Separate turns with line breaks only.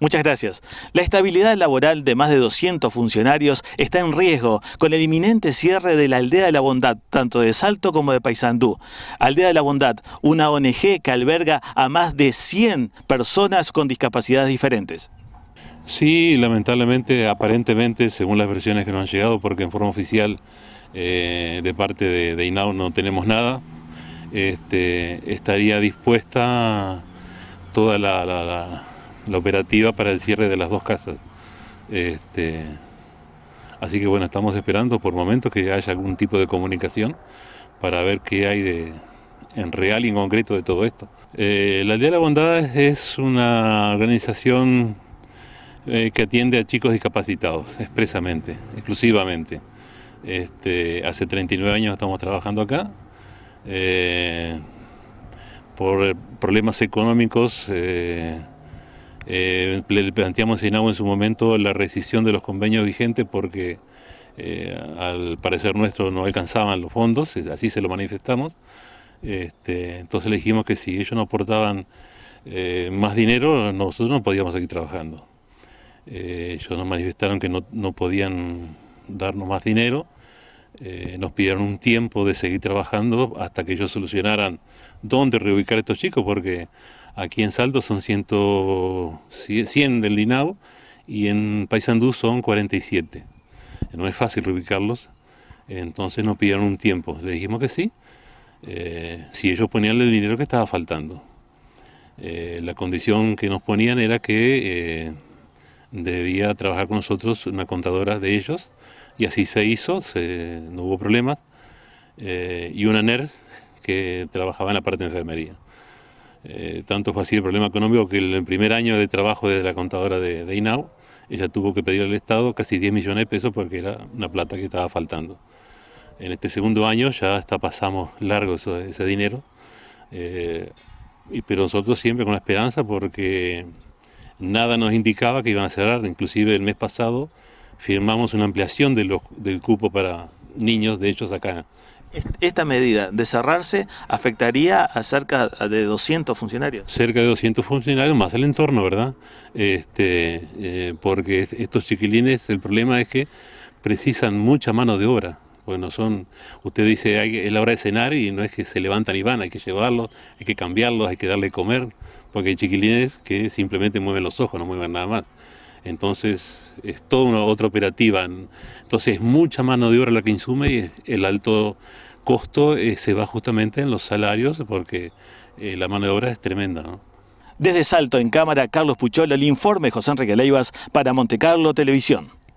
Muchas gracias. La estabilidad laboral de más de 200 funcionarios está en riesgo con el inminente cierre de la Aldea de la Bondad, tanto de Salto como de Paysandú. Aldea de la Bondad, una ONG que alberga a más de 100 personas con discapacidades diferentes.
Sí, lamentablemente, aparentemente, según las versiones que nos han llegado, porque en forma oficial eh, de parte de, INAU no tenemos nada, este, estaría dispuesta toda la la operativa para el cierre de las dos casas. Este, así que bueno, estamos esperando por momentos que haya algún tipo de comunicación para ver qué hay de, en real y en concreto de todo esto. Eh, la Aldea de la Bondad es una organización eh, que atiende a chicos discapacitados, expresamente, exclusivamente. Este, hace 39 años estamos trabajando acá. Eh, por problemas económicos eh, le planteamos a agua en su momento la rescisión de los convenios vigentes porque eh, al parecer nuestro no alcanzaban los fondos, así se lo manifestamos. Este, entonces le dijimos que si ellos no aportaban eh, más dinero, nosotros no podíamos seguir trabajando. ellos nos manifestaron que no, podían darnos más dinero. nos pidieron un tiempo de seguir trabajando hasta que ellos solucionaran dónde reubicar a estos chicos, porque Aquí en Saldo son 100, 100 del Linado y en Paysandú son 47. No es fácil reubicarlos, entonces nos pidieron un tiempo. Le dijimos que sí, eh, si ellos ponían el dinero que estaba faltando. Eh, la condición que nos ponían era que eh, debía trabajar con nosotros una contadora de ellos, y así se hizo, no hubo problemas, y una NER que trabajaba en la parte de enfermería. Eh, tanto fue así el problema económico que el primer año de trabajo de la contadora de, de INAU, ella tuvo que pedir al Estado casi 10 millones de pesos porque era una plata que estaba faltando. En este segundo año ya hasta pasamos largo ese dinero, eh, pero nosotros siempre con la esperanza porque nada nos indicaba que iban a cerrar, inclusive el mes pasado firmamos una ampliación del cupo para niños, de hecho acá esta medida de cerrarse afectaría a
cerca de 200 funcionarios.
Cerca de 200 funcionarios más el entorno, ¿verdad? Este, eh, porque estos chiquilines, el problema es que precisan mucha mano de obra. Bueno, son, usted dice, hay, es la hora de cenar y no es que se levantan y van, hay que llevarlos, hay que cambiarlos, hay que darle comer, porque hay chiquilines que simplemente mueven los ojos, no mueven nada más. Entonces es toda una otra operativa. Entonces es mucha mano de obra la que insume y el alto costo eh, se va justamente en los salarios porque eh, la mano de obra es tremenda.
Desde Salto en cámara, Carlos Puchola, el informe José Enrique Leivas para Montecarlo Televisión.